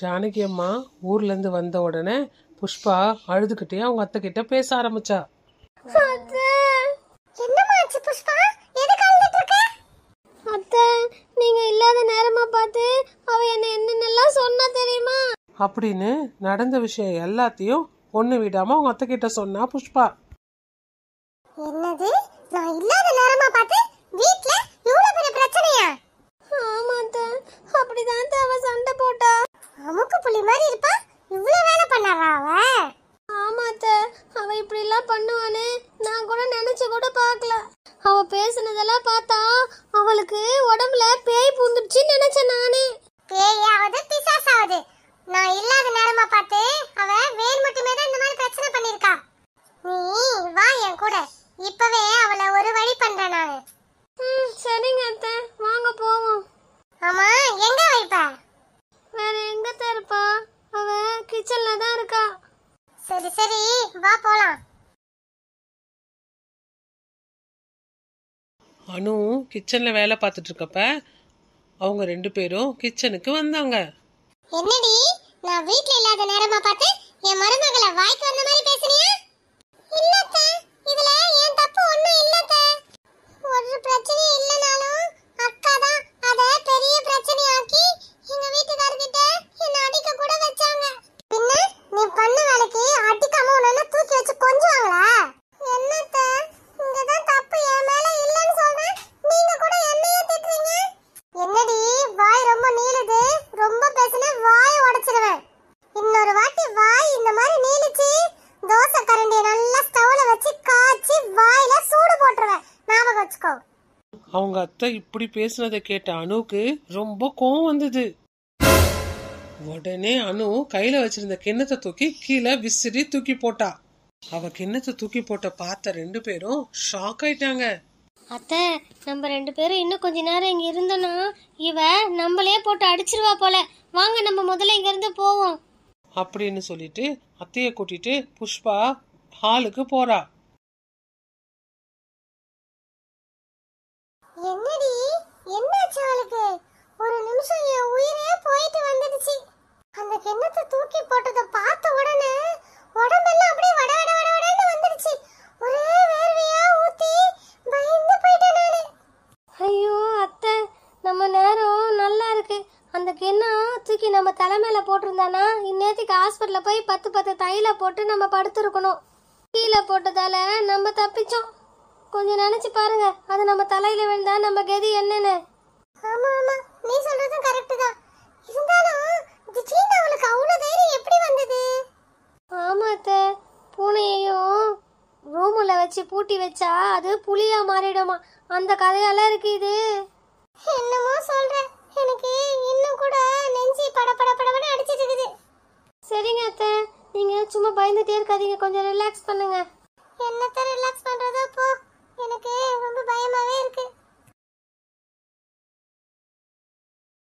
ஜானகி அம்மா ஊர்லேருந்து வந்த உடனே புஷ்பா அழுதுகிட்டே அவங்க அத்தை கிட்ட பேச ஆரம்பிச்சா அத்தை இல்லாத பார்த்து என்னென்னலாம் தெரியுமா அப்படின்னு நடந்த விஷயம் எல்லாத்தையும் ஒண்ணு விடாம அவங்க அத்தை கிட்ட சொன்னா புஷ்பா என்னது மாதிரி இருப்பா இவ்வளவு வேலை பண்ணாவா அவ ஆமாத்த அவ இப்படி எல்லாம் பண்ணுவான்னு நான் கூட நினைச்சு கூட பார்க்கல அவ பேசுனதெல்லாம் பார்த்தா அவளுக்கு உடம்புல பேய் பூந்துடுச்சுன்னு நினைச்சேன் நானே பேயாவது பிசாசாவது நான் இல்லாத நேரமா பார்த்து அவ வேர் மட்டுமே தான் இந்த மாதிரி பிரச்சனை பண்ணிருக்கா நீ வா என் கூட இப்பவே சரி வா போலாம் அனு கிச்சன்ல வேலை பார்த்துட்டு இருக்கப்ப அவங்க ரெண்டு பேரும் கிச்சனுக்கு வந்தாங்க என்னடி நான் வீட்ல இல்லாத நேரமா பார்த்து அவங்க அத்தை இப்படி பேசுனதை கேட்ட அணுக்கு ரொம்ப கோவம் வந்தது உடனே அணு கையில வச்சிருந்த கிண்ணத்தை தூக்கி கீழே விசிறி தூக்கி போட்டா அவ கிண்ணத்தை தூக்கி போட்ட பார்த்த ரெண்டு பேரும் ஷாக் ஆயிட்டாங்க அத்தை நம்ம ரெண்டு பேரும் இன்னும் கொஞ்ச நேரம் இங்க இருந்தோம்னா இவ நம்மளே போட்டு அடிச்சிருவா போல வாங்க நம்ம முதல்ல இங்க இருந்து போவோம் அப்படின்னு சொல்லிட்டு அத்தைய கூட்டிட்டு புஷ்பா ஹாலுக்கு போறா நம்ம தலைமையில போட்டிருந்தானா இந்நேரத்துக்கு ஹாஸ்பிட்டல போய் பத்து பத்து தையில போட்டு நம்ம படுத்துருக்கணும் கீழே போட்டதால நம்ம தப்பிச்சோம் கொஞ்சம் நினைச்சு பாருங்க அது நம்ம தலையில விழுந்தா நம்ம கதி என்னன்னு ஆமா ஆமா நீ சொல்றதும் கரெக்ட் தான் இருந்தாலும் திடீர்னு அவளுக்கு அவ்வளவு எப்படி வந்தது ஆமா அத்தை பூனையையும் ரூமுல வச்சு பூட்டி வச்சா அது புலியா மாறிடுமா அந்த கதையெல்லாம் இருக்கு இது என்னமோ சொல்ற எனக்கு இன்னும் கூட நெஞ்சி பட சும்மா பயந்துட்டே இருக்காதீங்க கொஞ்சம் ரிலாக்ஸ் பண்ணுங்க என்னத்த ரிலாக்ஸ்